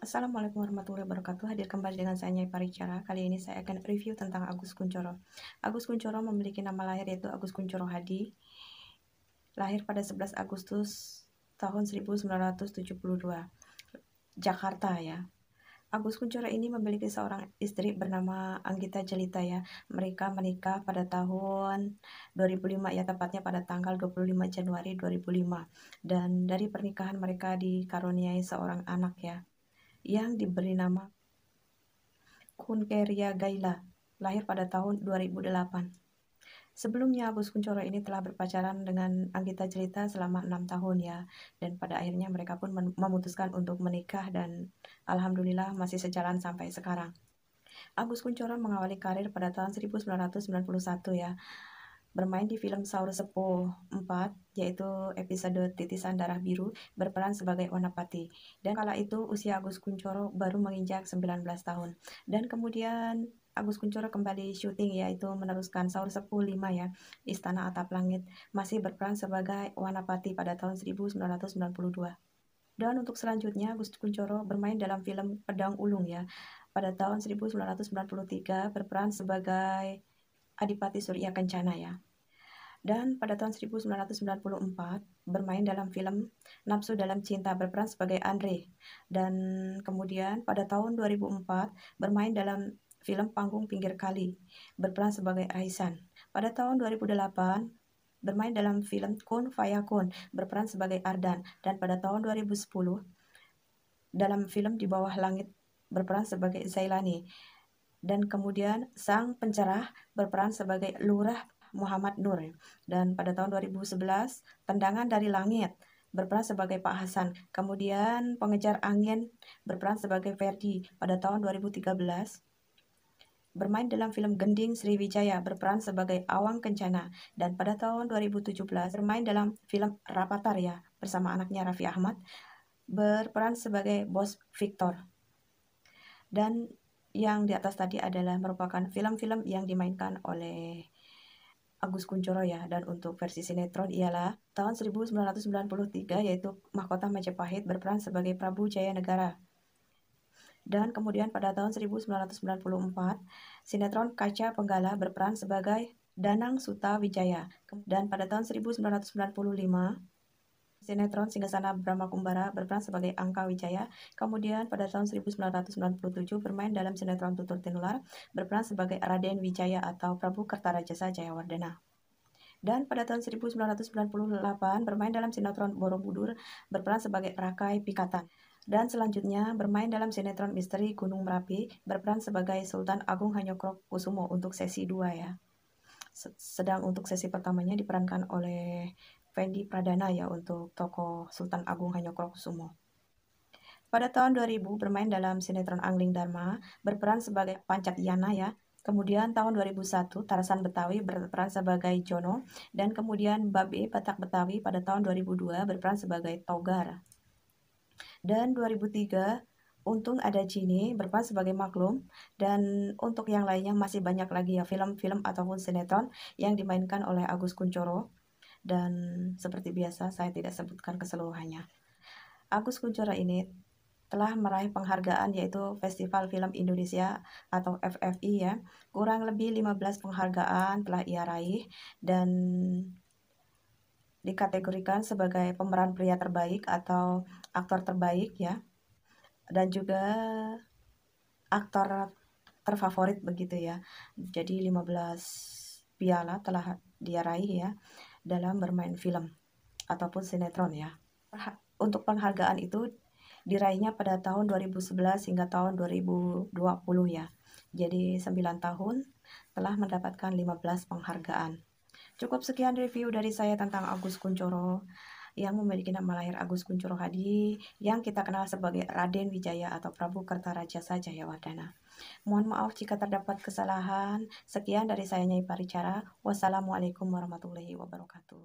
Assalamualaikum warahmatullahi wabarakatuh Hadir kembali dengan saya Nyai Paricara Kali ini saya akan review tentang Agus Kuncoro Agus Kuncoro memiliki nama lahir yaitu Agus Kuncoro Hadi Lahir pada 11 Agustus tahun 1972 Jakarta ya Agus Kuncoro ini memiliki seorang istri bernama Anggita Jelita ya Mereka menikah pada tahun 2005 ya tepatnya pada tanggal 25 Januari 2005 Dan dari pernikahan mereka dikaruniai seorang anak ya yang diberi nama Kunkeria Gaila, lahir pada tahun 2008. Sebelumnya, Agus Kuncoro ini telah berpacaran dengan Anggita Cerita selama enam tahun ya, dan pada akhirnya mereka pun memutuskan untuk menikah dan alhamdulillah masih sejalan sampai sekarang. Agus Kuncoro mengawali karir pada tahun 1991 ya bermain di film saur Sepuh 4, yaitu episode Titisan Darah Biru, berperan sebagai Wanapati. Dan kala itu usia Agus Kuncoro baru menginjak 19 tahun. Dan kemudian Agus Kuncoro kembali syuting yaitu meneruskan saur Sepuh 5 ya, Istana Atap Langit, masih berperan sebagai Wanapati pada tahun 1992. Dan untuk selanjutnya, Agus Kuncoro bermain dalam film Pedang Ulung ya, pada tahun 1993 berperan sebagai Adipati Surya Kencana ya. Dan pada tahun 1994 bermain dalam film Nafsu dalam Cinta berperan sebagai Andre dan kemudian pada tahun 2004 bermain dalam film Panggung Pinggir Kali berperan sebagai Aisan. Pada tahun 2008 bermain dalam film Kun Faya Kun berperan sebagai Ardan dan pada tahun 2010 dalam film Di Bawah Langit berperan sebagai Zailani dan kemudian sang pencerah berperan sebagai lurah Muhammad Nur dan pada tahun 2011 tendangan dari langit berperan sebagai Pak Hasan kemudian pengejar angin berperan sebagai Ferdi pada tahun 2013 bermain dalam film Gending Sriwijaya berperan sebagai Awang Kencana dan pada tahun 2017 bermain dalam film Rapatarya bersama anaknya Raffi Ahmad berperan sebagai bos Victor dan yang di atas tadi adalah merupakan film-film yang dimainkan oleh Agus Kuncoro ya dan untuk versi sinetron ialah tahun 1993 yaitu Mahkota Majapahit berperan sebagai Prabu Jaya Negara Dan kemudian pada tahun 1994 sinetron Kaca Penggala berperan sebagai Danang Suta Wijaya. Dan pada tahun 1995 Sinetron Singgasana Brahma Kumbara berperan sebagai Angka Wijaya. Kemudian pada tahun 1997 bermain dalam sinetron Tutur Tinular berperan sebagai Raden Wijaya atau Prabu Kertarajasa Jayawardena. Dan pada tahun 1998 bermain dalam sinetron Borobudur berperan sebagai Rakai Pikatan. Dan selanjutnya bermain dalam sinetron misteri Gunung Merapi berperan sebagai Sultan Agung Hanyokro Kusumo untuk sesi 2 ya sedang untuk sesi pertamanya diperankan oleh Fendi Pradana ya untuk tokoh Sultan Agung Hanyokusumo. Pada tahun 2000 bermain dalam sinetron Angling Dharma, berperan sebagai Pancat Yana ya. Kemudian tahun 2001 Tarasan Betawi berperan sebagai Jono dan kemudian Babe Petak Betawi pada tahun 2002 berperan sebagai Togar. Dan 2003 Untung ada Cini berperan sebagai maklum dan untuk yang lainnya masih banyak lagi ya film-film ataupun sinetron yang dimainkan oleh Agus Kuncoro dan seperti biasa saya tidak sebutkan keseluruhannya. Agus sekujur ini telah meraih penghargaan yaitu Festival Film Indonesia atau FFI ya. Kurang lebih 15 penghargaan telah ia raih dan dikategorikan sebagai pemeran pria terbaik atau aktor terbaik ya. Dan juga aktor terfavorit begitu ya. Jadi 15 piala telah dia raih ya dalam bermain film ataupun sinetron ya. Untuk penghargaan itu diraihnya pada tahun 2011 hingga tahun 2020 ya. Jadi 9 tahun telah mendapatkan 15 penghargaan. Cukup sekian review dari saya tentang Agus Kuncoro yang memiliki nama lahir Agus Kuncoro Hadi yang kita kenal sebagai Raden Wijaya atau Prabu Kertaraja Kertarajasa wadana Mohon maaf jika terdapat kesalahan. Sekian dari saya Nyai Paricara. Wassalamualaikum warahmatullahi wabarakatuh.